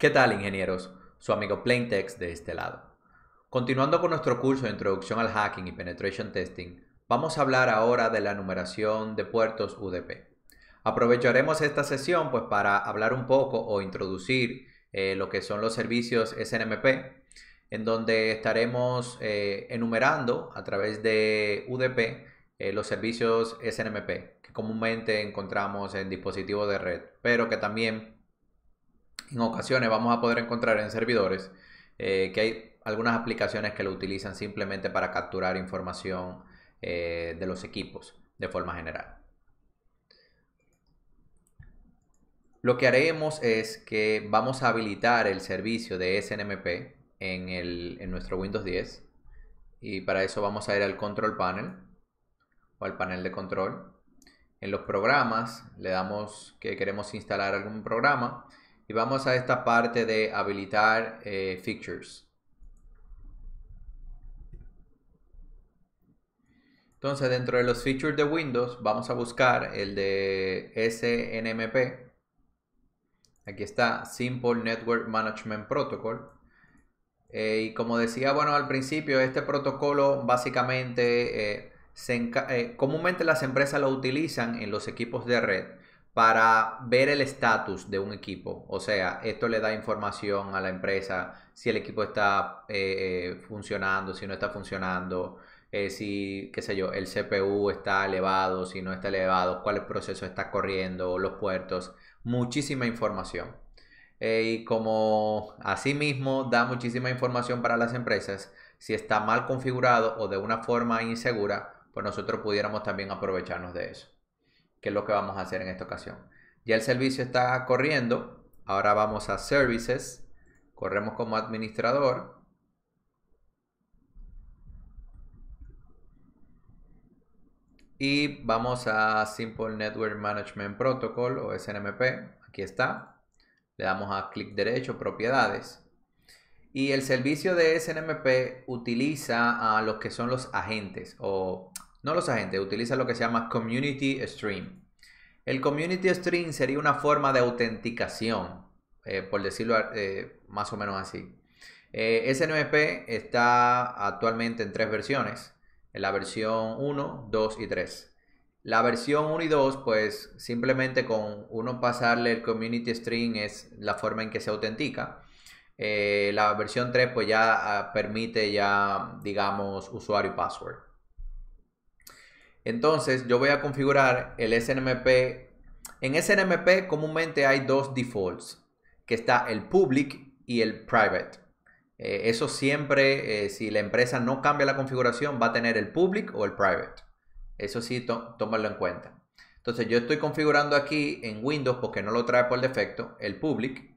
¿Qué tal, ingenieros? Su amigo Plaintext de este lado. Continuando con nuestro curso de Introducción al Hacking y Penetration Testing, vamos a hablar ahora de la numeración de puertos UDP. Aprovecharemos esta sesión pues, para hablar un poco o introducir eh, lo que son los servicios SNMP, en donde estaremos eh, enumerando a través de UDP eh, los servicios SNMP que comúnmente encontramos en dispositivos de red, pero que también en ocasiones vamos a poder encontrar en servidores eh, que hay algunas aplicaciones que lo utilizan simplemente para capturar información eh, de los equipos de forma general. Lo que haremos es que vamos a habilitar el servicio de SNMP en, en nuestro Windows 10 y para eso vamos a ir al Control Panel o al panel de control. En los programas le damos que queremos instalar algún programa y vamos a esta parte de habilitar eh, features. Entonces dentro de los features de Windows vamos a buscar el de SNMP. Aquí está Simple Network Management Protocol. Eh, y como decía, bueno, al principio este protocolo básicamente, eh, se comúnmente las empresas lo utilizan en los equipos de red para ver el estatus de un equipo. O sea, esto le da información a la empresa si el equipo está eh, eh, funcionando, si no está funcionando, eh, si, qué sé yo, el CPU está elevado, si no está elevado, cuál proceso está corriendo, los puertos, muchísima información. y como asimismo da muchísima información para las empresas, si está mal configurado o de una forma insegura, pues nosotros pudiéramos también aprovecharnos de eso que es lo que vamos a hacer en esta ocasión. Ya el servicio está corriendo, ahora vamos a Services, corremos como administrador. Y vamos a Simple Network Management Protocol o SNMP, aquí está. Le damos a clic derecho, propiedades. Y el servicio de SNMP utiliza a los que son los agentes o no los agentes, utiliza lo que se llama Community Stream. El Community Stream sería una forma de autenticación, eh, por decirlo eh, más o menos así. Eh, SNMP está actualmente en tres versiones, en la versión 1, 2 y 3. La versión 1 y 2, pues simplemente con uno pasarle el community stream es la forma en que se autentica. Eh, la versión 3 pues ya ah, permite ya, digamos, usuario y password. Entonces yo voy a configurar el SNMP. En SNMP comúnmente hay dos defaults, que está el public y el private. Eh, eso siempre, eh, si la empresa no cambia la configuración, va a tener el public o el private. Eso sí, tómalo en cuenta. Entonces yo estoy configurando aquí en Windows, porque no lo trae por defecto, el public.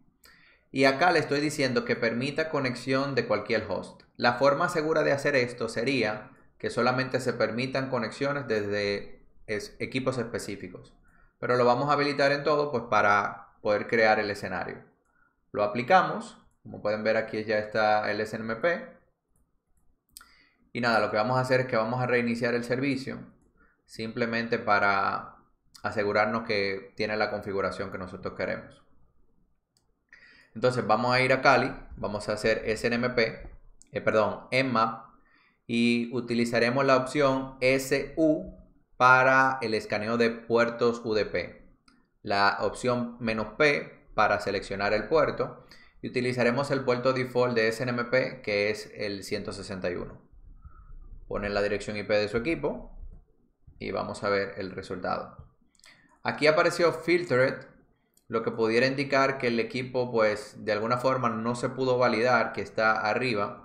Y acá le estoy diciendo que permita conexión de cualquier host. La forma segura de hacer esto sería que solamente se permitan conexiones desde equipos específicos. Pero lo vamos a habilitar en todo pues, para poder crear el escenario. Lo aplicamos, como pueden ver aquí ya está el SNMP. Y nada, lo que vamos a hacer es que vamos a reiniciar el servicio simplemente para asegurarnos que tiene la configuración que nosotros queremos. Entonces vamos a ir a Cali, vamos a hacer SNMP, eh, perdón, Nmap e y utilizaremos la opción SU para el escaneo de puertos UDP, la opción "-p", para seleccionar el puerto y utilizaremos el puerto default de SNMP que es el 161. Ponen la dirección IP de su equipo y vamos a ver el resultado. Aquí apareció filtered, lo que pudiera indicar que el equipo pues de alguna forma no se pudo validar que está arriba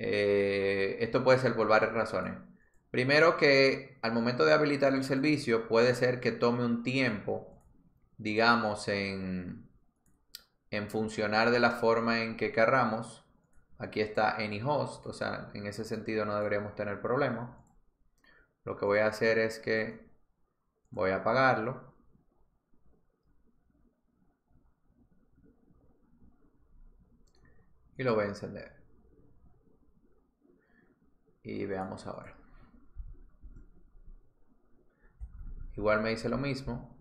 eh, esto puede ser por varias razones. Primero que al momento de habilitar el servicio puede ser que tome un tiempo, digamos, en, en funcionar de la forma en que querramos. Aquí está AnyHost, o sea, en ese sentido no deberíamos tener problema. Lo que voy a hacer es que voy a apagarlo. Y lo voy a encender. Y veamos ahora. Igual me dice lo mismo.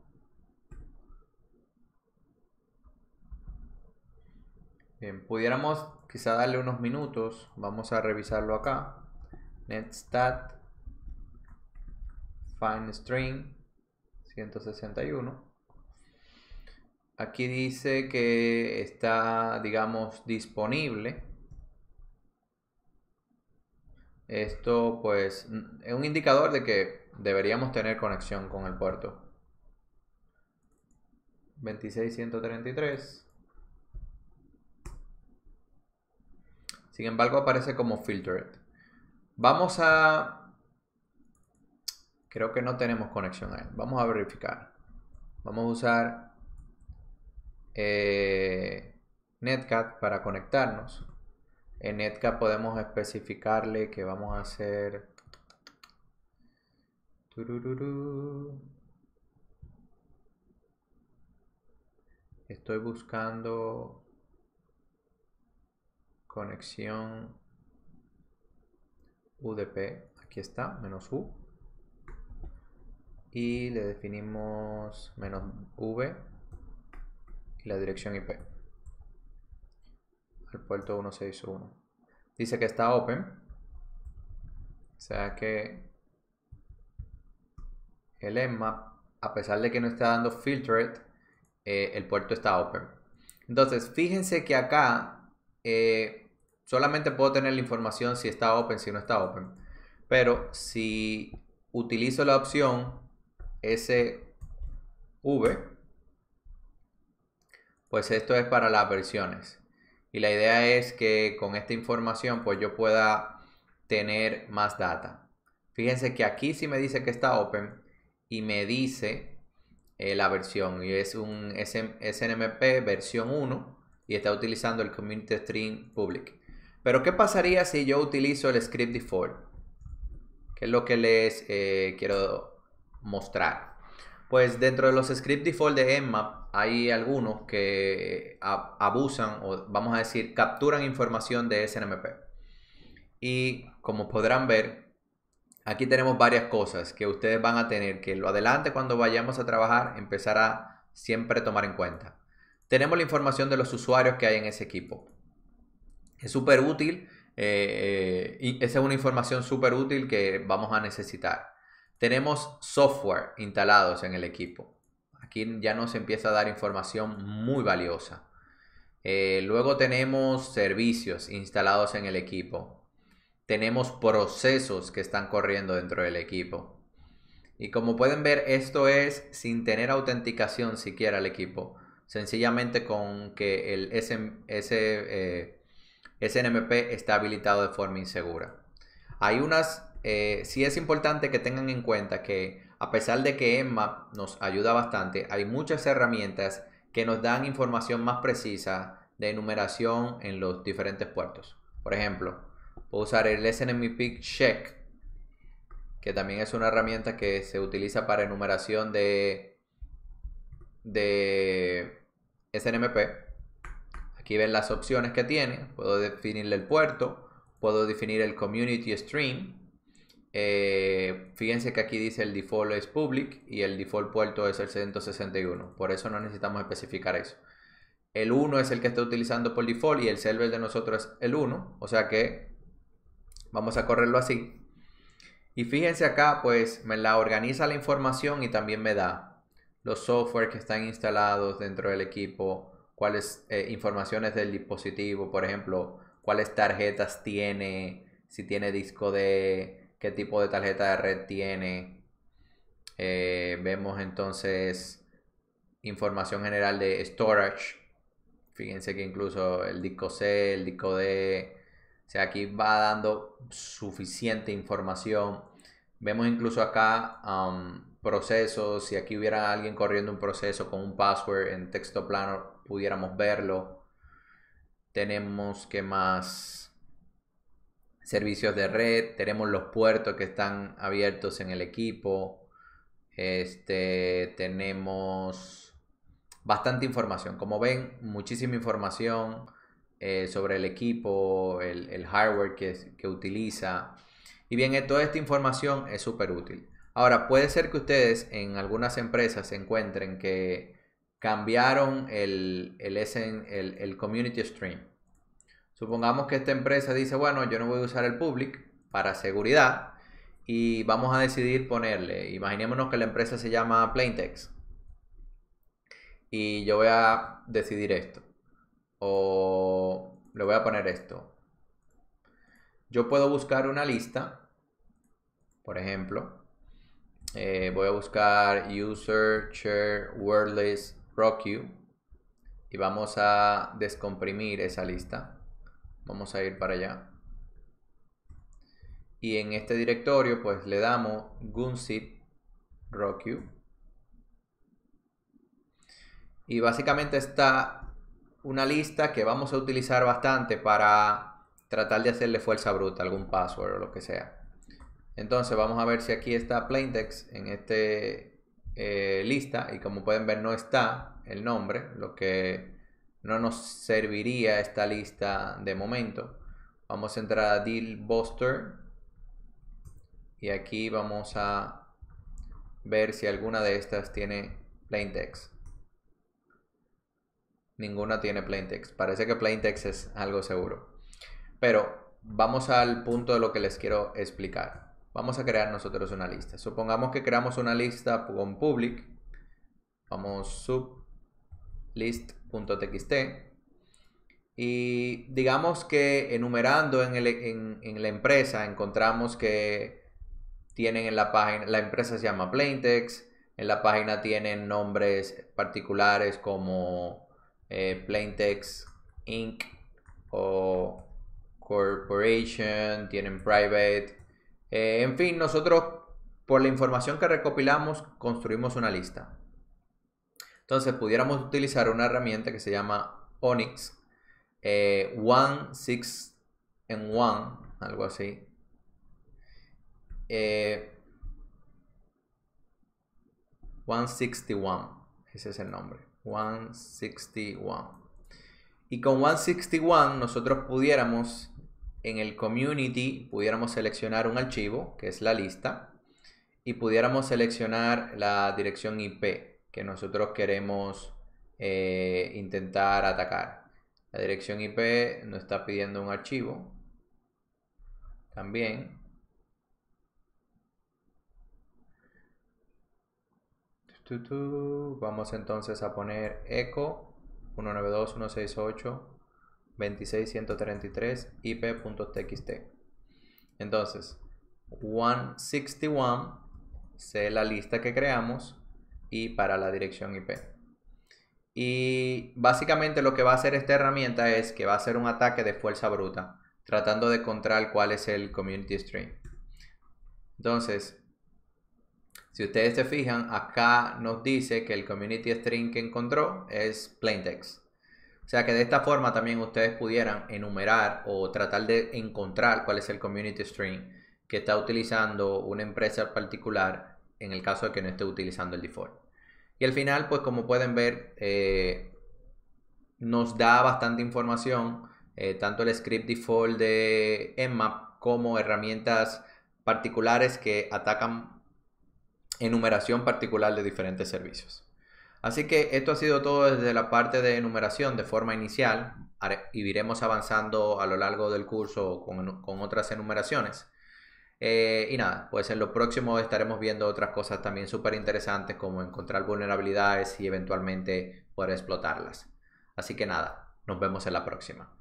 Bien, pudiéramos quizá darle unos minutos. Vamos a revisarlo acá. Netstat find string 161. Aquí dice que está, digamos, disponible esto pues es un indicador de que deberíamos tener conexión con el puerto. 26133. Sin embargo aparece como filtered. Vamos a... Creo que no tenemos conexión a él. Vamos a verificar. Vamos a usar eh, Netcat para conectarnos. En Netca podemos especificarle que vamos a hacer... Estoy buscando conexión UDP. Aquí está, menos U. Y le definimos menos V y la dirección IP. El puerto 161. Dice que está open. O sea que el EMMAP, a pesar de que no está dando filtered, eh, el puerto está open. Entonces, fíjense que acá eh, solamente puedo tener la información si está open, si no está open. Pero si utilizo la opción SV, pues esto es para las versiones. Y la idea es que con esta información pues yo pueda tener más data. Fíjense que aquí sí me dice que está open y me dice eh, la versión. Y es un SNMP versión 1 y está utilizando el community string public. Pero ¿qué pasaría si yo utilizo el script default? Que es lo que les eh, quiero mostrar. Pues dentro de los script default de Nmap hay algunos que abusan o vamos a decir capturan información de SNMP. Y como podrán ver, aquí tenemos varias cosas que ustedes van a tener que lo adelante cuando vayamos a trabajar empezar a siempre tomar en cuenta. Tenemos la información de los usuarios que hay en ese equipo. Es súper útil eh, eh, y esa es una información súper útil que vamos a necesitar. Tenemos software instalados en el equipo Aquí ya nos empieza a dar información muy valiosa. Eh, luego tenemos servicios instalados en el equipo. Tenemos procesos que están corriendo dentro del equipo. Y como pueden ver, esto es sin tener autenticación siquiera al equipo. Sencillamente con que el SNMP eh, está habilitado de forma insegura. Hay unas, eh, sí es importante que tengan en cuenta que a pesar de que Emma nos ayuda bastante, hay muchas herramientas que nos dan información más precisa de enumeración en los diferentes puertos. Por ejemplo, puedo usar el SNMP Check, que también es una herramienta que se utiliza para enumeración de, de SNMP. Aquí ven las opciones que tiene. Puedo definirle el puerto, puedo definir el Community Stream, eh, fíjense que aquí dice el default es public y el default puerto es el 161. Por eso no necesitamos especificar eso. El 1 es el que está utilizando por default y el server de nosotros es el 1. O sea que vamos a correrlo así. Y fíjense acá, pues me la organiza la información y también me da los software que están instalados dentro del equipo, cuáles eh, informaciones del dispositivo, por ejemplo, cuáles tarjetas tiene, si tiene disco de qué tipo de tarjeta de red tiene. Eh, vemos entonces información general de storage. Fíjense que incluso el disco C, el disco D, o sea, aquí va dando suficiente información. Vemos incluso acá um, procesos. Si aquí hubiera alguien corriendo un proceso con un password en texto plano, pudiéramos verlo. Tenemos que más servicios de red, tenemos los puertos que están abiertos en el equipo, este, tenemos bastante información, como ven, muchísima información eh, sobre el equipo, el, hardware que, utiliza. Y bien, eh, toda esta información es súper útil. Ahora, puede ser que ustedes en algunas empresas se encuentren que cambiaron el community stream. Supongamos que esta empresa dice, bueno, yo no voy a usar el public para seguridad y vamos a decidir ponerle, imaginémonos que la empresa se llama Plaintext y yo voy a decidir esto o le voy a poner esto. Yo puedo buscar una lista, por ejemplo, eh, voy a buscar user, share, wordless, rock y vamos a descomprimir esa lista. Vamos a ir para allá. Y en este directorio pues le damos gunzip Y básicamente está una lista que vamos a utilizar bastante para tratar de hacerle fuerza bruta, algún password o lo que sea. Entonces vamos a ver si aquí está plaintext en este eh, lista y como pueden ver no está el nombre, lo que no nos serviría esta lista de momento. Vamos a entrar a Deal Buster y aquí vamos a ver si alguna de estas tiene plaintext. Ninguna tiene plaintext. Parece que plaintext es algo seguro. Pero vamos al punto de lo que les quiero explicar. Vamos a crear nosotros una lista. Supongamos que creamos una lista con public. Vamos sub list .txt y digamos que enumerando en, la empresa encontramos que tienen en la página, la empresa se llama Plaintext, en la página tienen nombres particulares como eh, Plaintext Inc. o Corporation, tienen Private. Eh, en fin, nosotros por la información que recopilamos construimos una lista. Entonces pudiéramos utilizar una herramienta que se llama Onyx 161, eh, One algo así. 161, eh, ese es el nombre. 161. Y con 161 nosotros pudiéramos en el community, pudiéramos seleccionar un archivo, que es la lista, y pudiéramos seleccionar la dirección IP que nosotros queremos eh, intentar atacar. La dirección IP nos está pidiendo un archivo. También. Vamos entonces a poner eco 192.168.26.133 ip.txt. Entonces, 161 sea la lista que creamos y para la dirección IP. Y básicamente lo que va a hacer esta herramienta es que va a hacer un ataque de fuerza bruta, tratando de encontrar cuál es el community string. Entonces, si ustedes se fijan, acá nos dice que el community string que encontró es plaintext. O sea que de esta forma también ustedes pudieran enumerar o tratar de encontrar cuál es el community string que está utilizando una empresa particular en el caso de que no esté utilizando el default. Y al final, pues como pueden ver, eh, nos da bastante información, eh, tanto el script default de Nmap como herramientas particulares que atacan enumeración particular de diferentes servicios. Así que esto ha sido todo desde la parte de enumeración de forma inicial y iremos avanzando a lo largo del curso con, con otras enumeraciones. Eh, y nada, pues en lo próximo estaremos viendo otras cosas también súper interesantes como encontrar vulnerabilidades y eventualmente poder explotarlas. Así que nada, nos vemos en la próxima.